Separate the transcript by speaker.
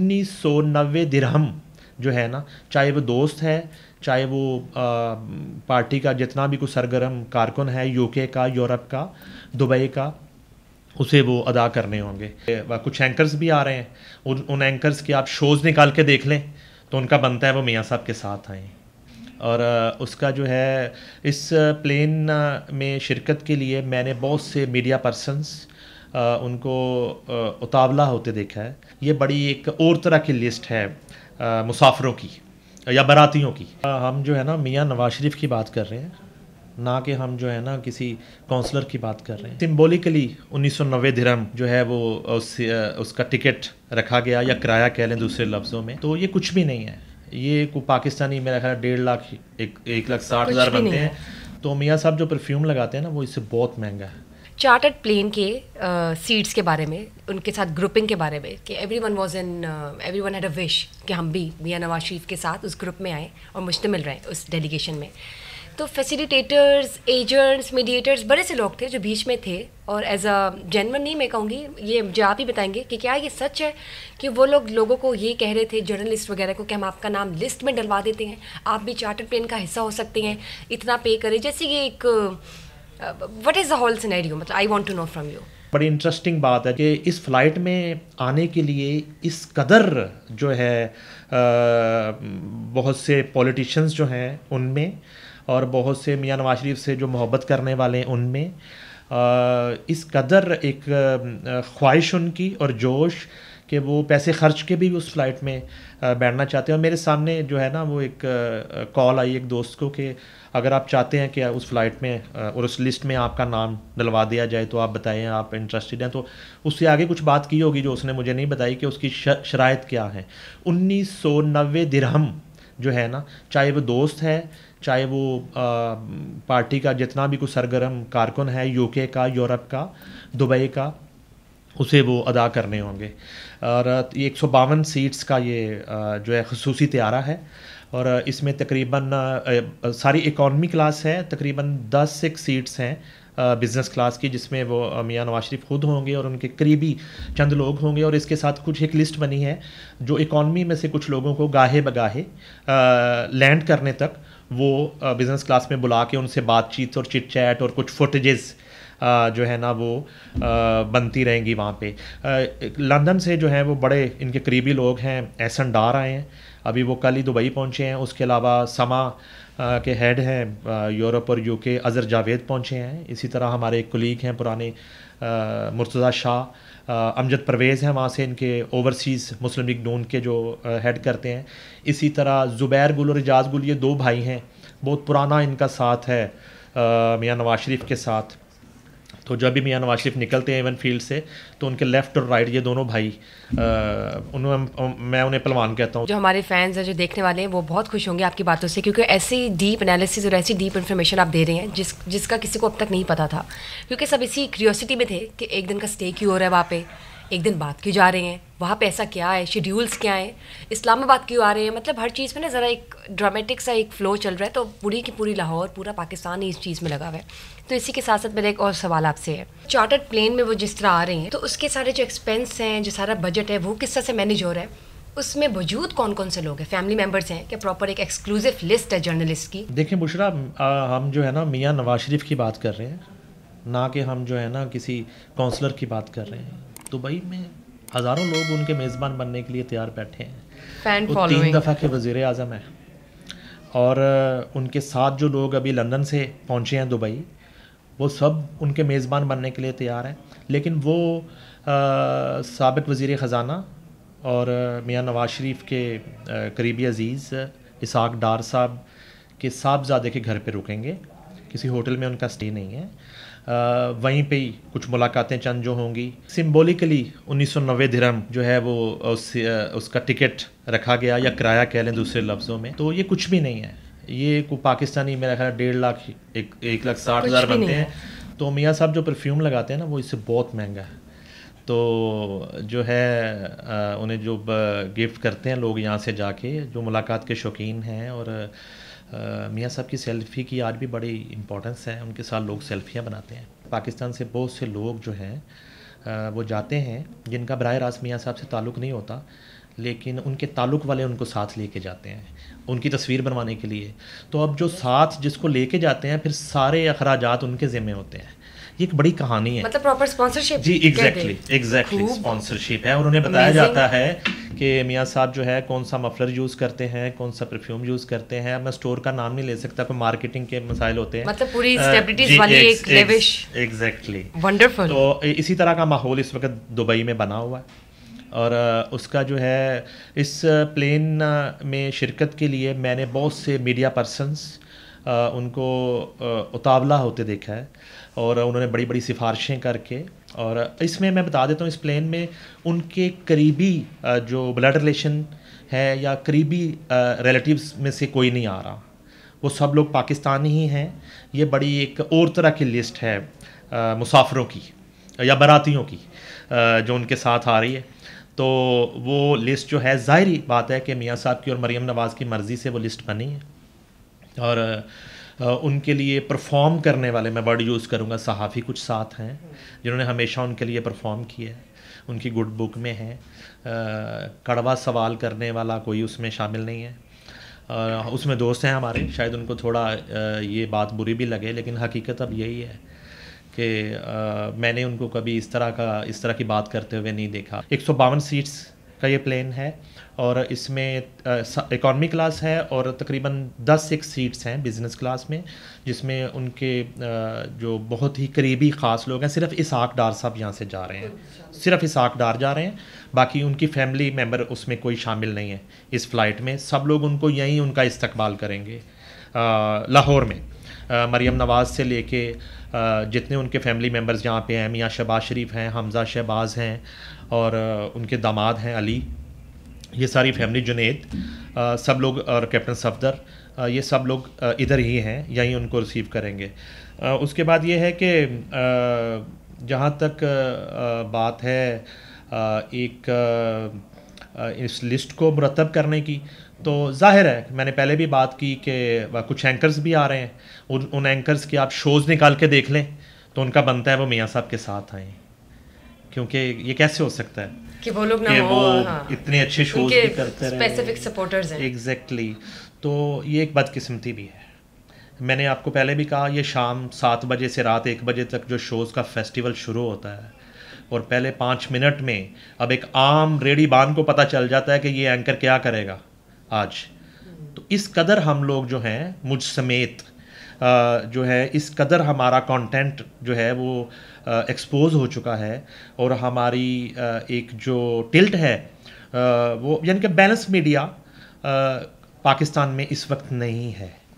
Speaker 1: उन्नीस सौ नब्बे दिरहम जो है ना चाहे वो दोस्त है चाहे वो आ, पार्टी का जितना भी कुछ सरगर्म कारकुन है यूके का यूरोप का दुबई का उसे वो अदा करने होंगे कुछ एंकर्स भी आ रहे हैं उन उन एंकर्स के आप शोज़ निकाल के देख लें तो उनका बनता है वो मियाँ साहब के साथ आए और उसका जो है इस प्लेन में शिरकत के लिए मैंने बहुत से मीडिया पर्सनस उनको उतावला होते देखा है ये बड़ी एक और तरह की लिस्ट है मुसाफरों की या बरातियों की हम जो है ना मियाँ नवाज शरीफ की बात कर रहे हैं ना कि हम जो है ना किसी काउंसलर की बात कर रहे हैं सिम्बोलिकली 1990 धर्म जो है वो उस, उसका टिकट रखा गया या किराया कह लें दूसरे लफ्ज़ों में तो ये कुछ भी नहीं है ये को पाकिस्तानी मेरा ख्याल डेढ़ लाख एक एक लाख साठ हज़ार बनते हैं तो मियाँ साहब जो परफ्यूम लगाते हैं ना वो इससे बहुत महंगा है
Speaker 2: चार्टर्ड प्लेन के सीट्स uh, के बारे में उनके साथ ग्रुपिंग के बारे में कि everyone was in everyone had a wish कि हम भी मियाँ नवाज शरीफ के साथ उस ग्रुप में आएँ और मुश्तमिल तो रहें उस डेलीगेशन में तो फैसिलिटेटर्स एजेंट्स मीडिएटर्स बड़े से लोग थे जो बीच में थे और एज अ जेनवन नहीं मैं कहूँगी ये जो आप ही बताएंगे कि क्या ये सच है कि वो लोग लोगों को ये कह रहे थे जर्नलिस्ट वगैरह को कि हम आपका नाम लिस्ट में डलवा देते हैं आप भी चार्टर प्लेन का हिस्सा हो सकते हैं इतना पे करें जैसे ये एक what is the whole scenario मतलब I want to know from you
Speaker 1: बड़ी इंटरेस्टिंग बात है कि इस फ्लाइट में आने के लिए इस कदर जो है आ, uh, बहुत से पॉलिटिशियंस जो हैं उनमें और बहुत से मियाँ नवाज शरीफ से जो मोहब्बत करने वाले हैं उनमें uh, इस कदर एक uh, ख्वाहिश उनकी और जोश कि वो पैसे खर्च के भी उस फ्लाइट में बैठना चाहते हैं और मेरे सामने जो है ना वो एक कॉल आई एक दोस्त को कि अगर आप चाहते हैं कि उस फ्लाइट में और उस लिस्ट में आपका नाम डलवा दिया जाए तो आप बताएं आप इंटरेस्टेड हैं तो उससे आगे कुछ बात की होगी जो उसने मुझे नहीं बताई कि उसकी शराय क्या है उन्नीस सौ दिरहम जो है ना चाहे वो दोस्त है चाहे वो आ, पार्टी का जितना भी कुछ सरगर्म कारकुन है यूके का यूरोप का दुबई का उसे वो अदा करने होंगे और ये एक सौ बावन सीट्स का ये जो है खसूसी त्यारा है और इसमें तकरीबन सारी इकॉनमी क्लास है तकरीबन दस एक सीट्स हैं बिज़नेस क्लास की जिसमें वो मियाँ नवाज शरीफ खुद होंगे और उनके करीबी चंद लोग होंगे और इसके साथ कुछ एक लिस्ट बनी है जो इकॉनमी में से कुछ लोगों को गाहे बगाहे लैंड करने तक वो बिज़नेस क्लास में बुला के उनसे बातचीत और चिट चैट और कुछ फुटेजेज़ जो है ना वो बनती रहेंगी वहाँ पे लंदन से जो है वो बड़े इनके करीबी लोग हैं एहसन डार आए हैं अभी वो कल ही दुबई पहुँचे हैं उसके अलावा समा के हेड हैं यूरोप और यूके अज़र जावेद पहुँचे हैं इसी तरह हमारे एक कुलीग हैं पुराने मुर्तज़ा शाह अमजद परवेज़ हैं वहाँ से इनके ओवरसीज़ मुस्लिम लीग नून के जो हेड करते हैं इसी तरह ज़ुबैर गुल और एजाज गुल ये दो भाई हैं बहुत पुराना इनका साथ है मियाँ नवाज शरीफ के साथ तो जब भी मियाँ नवाज शरीफ निकलते हैं इवन फील्ड से तो उनके लेफ्ट और राइट ये दोनों भाई उन्हें मैं उन्हें पलवान कहता हूँ जो
Speaker 2: हमारे फैंस हैं जो देखने वाले हैं वो बहुत खुश होंगे आपकी बातों से क्योंकि ऐसी डीप एनालिसिस और ऐसी डीप इन्फॉर्मेशन आप दे रहे हैं जिस जिसका किसी को अब तक नहीं पता था क्योंकि सब इसी क्रियोसिटी में थे कि एक दिन का स्टे क्यों हो रहा है वहाँ पर एक दिन बात क्यों जा रहे हैं वहाँ पे ऐसा क्या है शेड्यूल्स क्या है इस्लामाबाद क्यों आ रहे हैं मतलब हर चीज़ में ना ज़रा एक ड्रामेटिक सा एक फ्लो चल रहा है तो पूरी की पूरी लाहौर पूरा पाकिस्तान ही इस चीज़ में लगा हुआ है तो इसी के साथ साथ मेरा एक और सवाल आपसे है चार्टर्ड प्लेन में वो जिस तरह आ रहे हैं तो उसके सारे जो एक्सपेंस हैं जो सारा बजट है वो किस तरह से मैनेज हो रहा है उसमें वजूद कौन कौन से लोग हैं फैमिली मेम्बर्स हैं क्या प्रॉपर एक एक्सक्लूसिव लिस्ट है जर्नलिस्ट की
Speaker 1: देखिए बुशरा हम जो है ना मियाँ नवाज शरीफ की बात कर रहे हैं ना कि हम जो है ना किसी काउंसलर की बात कर रहे हैं दुबई तो में हज़ारों लोग उनके मेज़बान बनने के लिए तैयार बैठे
Speaker 2: हैं वो तीन दफ़ा के
Speaker 1: वज़ी अजम हैं और उनके साथ जो लोग अभी लंदन से पहुँचे हैं दुबई वो सब उनके मेज़बान बनने के लिए तैयार हैं लेकिन वो सबक वज़ी ख़जाना और मियाँ नवाज शरीफ के करीबी अज़ीज़ इसाक डार साहब के साहबजादे के घर पर रुकेंगे किसी होटल में उनका स्टे नहीं है वहीं पे ही कुछ मुलाकातें चंद जो होंगी सिम्बोलिकली 1990 धर्म जो है वो उस, उसका टिकट रखा गया या किराया कह लें दूसरे लफ्ज़ों में तो ये कुछ भी नहीं है ये को पाकिस्तानी मेरा ख्याल डेढ़ लाख एक एक लाख साठ हज़ार बनते हैं तो मियाँ साहब जो परफ्यूम लगाते हैं ना वो इससे बहुत महंगा है तो जो है उन्हें जो गिफ्ट करते हैं लोग यहाँ से जाके जो मुलाकात के शौकीन हैं और मियाँ साहब की सेल्फ़ी की आज भी बड़ी इम्पोर्टेंस है उनके साथ लोग सेल्फ़ियाँ बनाते हैं पाकिस्तान से बहुत से लोग जो हैं वो जाते हैं जिनका बरह रास्त मियाँ साहब से ताल्लुक़ नहीं होता लेकिन उनके ताल्लुक़ वाले उनको साथ लेके जाते हैं उनकी तस्वीर बनवाने के लिए तो अब जो साथ जिसको लेके जाते हैं फिर सारे अखराज उनके ज़िम्मे होते हैं ये एक बड़ी कहानी है मतलब
Speaker 2: प्रॉपर स्पॉन्सरशिप जी एग्जैक्टली एग्जैक्टली
Speaker 1: स्पॉन्सरशिप है और उन्हें बताया Amazing. जाता है कि मियाँ साहब जो है कौन सा मफलर यूज़ करते हैं कौन सा परफ्यूम यूज़ करते हैं मैं स्टोर का नाम नहीं ले सकता कोई मार्केटिंग के मसाइल होते हैं मतलब पूरी स्टेबिलिटीज वाली एक लेविश एग्जैक्टली वंडरफुल तो इसी तरह का माहौल इस वक्त दुबई में बना हुआ है और उसका जो है इस प्लेन में शिरकत के लिए मैंने बहुत से मीडिया पर्सनस उनको उतावला होते देखा है और उन्होंने बड़ी बड़ी सिफारिशें करके और इसमें मैं बता देता हूँ इस प्लेन में उनके करीबी जो ब्लड रिलेशन है या करीबी रिलेटिव्स में से कोई नहीं आ रहा वो सब लोग पाकिस्तानी ही हैं ये बड़ी एक और तरह की लिस्ट है मुसाफरों की या बरातियों की जो उनके साथ आ रही है तो वो लिस्ट जो है ज़ाहरी बात है कि मियाँ साहब की और मरीम नवाज़ की मर्ज़ी से वो लिस्ट बनी है और उनके लिए परफॉर्म करने वाले मैं वर्ड यूज़ करूँगा सहाफ़ी कुछ साथ हैं जिन्होंने हमेशा उनके लिए परफॉर्म किया है उनकी गुड बुक में है कड़वा सवाल करने वाला कोई उसमें शामिल नहीं है उसमें दोस्त हैं हमारे शायद उनको थोड़ा ये बात बुरी भी लगे लेकिन हकीकत अब यही है कि मैंने उनको कभी इस तरह का इस तरह की बात करते हुए नहीं देखा एक सीट्स का ये प्लेन है और इसमें इकॉनमी क्लास है और तकरीबन दस एक सीट्स हैं बिज़नेस क्लास में जिसमें उनके जो बहुत ही करीबी ख़ास लोग हैं सिर्फ इसाक डार साहब यहाँ से जा रहे हैं सिर्फ इसाक डार जा रहे हैं बाकी उनकी फैमिली मेम्बर उसमें कोई शामिल नहीं है इस फ्लाइट में सब लोग उनको यहीं उनका इस्तकबाल करेंगे लाहौर में मरियम नवाज़ से लेके जितने उनके फैमिली मेम्बर्स यहाँ पे हैं मियाँ शहबाज शरीफ हैं हमज़ा शहबाज हैं और उनके दामाद हैं अली ये सारी फैमिली जुनेद सब लोग और कैप्टन सफदर ये सब लोग इधर ही हैं यहीं उनको रिसीव करेंगे उसके बाद ये है कि जहाँ तक बात है एक इस लिस्ट को मुरतब करने की तो जाहिर है मैंने पहले भी बात की कि कुछ एंकर्स भी आ रहे हैं उन उन एंकर्स के आप शोज़ निकाल के देख लें तो उनका बनता है वो मियाँ साहब के साथ आए क्योंकि ये कैसे हो सकता है कि वो लोग ना वो हाँ। इतने अच्छे शोज भी करते रहे स्पेसिफिक सपोर्टर्स हैं एग्जैक्टली तो ये एक बदकिस्मती भी है मैंने आपको पहले भी कहा ये शाम सात बजे से रात एक बजे तक जो शोज़ का फेस्टिवल शुरू होता है और पहले पाँच मिनट में अब एक आम रेडी बान को पता चल जाता है कि ये एंकर क्या करेगा आज तो इस कदर हम लोग जो हैं मुझ समेत जो है इस कदर हमारा कंटेंट जो है वो एक्सपोज हो चुका है और हमारी एक जो टिल्ट है वो यानी कि बैलेंस मीडिया पाकिस्तान में इस वक्त नहीं है